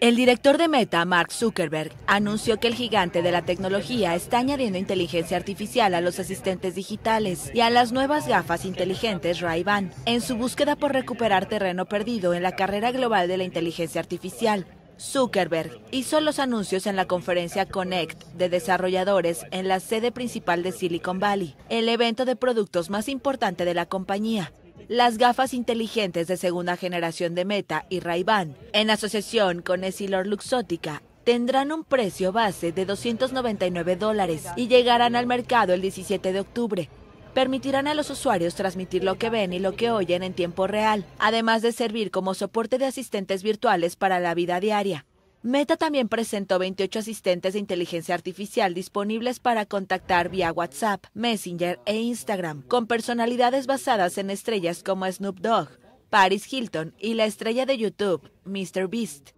El director de Meta, Mark Zuckerberg, anunció que el gigante de la tecnología está añadiendo inteligencia artificial a los asistentes digitales y a las nuevas gafas inteligentes Ray-Ban en su búsqueda por recuperar terreno perdido en la carrera global de la inteligencia artificial. Zuckerberg hizo los anuncios en la conferencia Connect de desarrolladores en la sede principal de Silicon Valley, el evento de productos más importante de la compañía, las gafas inteligentes de segunda generación de Meta y ray en asociación con Essilor Luxótica, tendrán un precio base de 299 dólares y llegarán al mercado el 17 de octubre. Permitirán a los usuarios transmitir lo que ven y lo que oyen en tiempo real, además de servir como soporte de asistentes virtuales para la vida diaria. Meta también presentó 28 asistentes de inteligencia artificial disponibles para contactar vía WhatsApp, Messenger e Instagram, con personalidades basadas en estrellas como Snoop Dogg, Paris Hilton y la estrella de YouTube, Beast.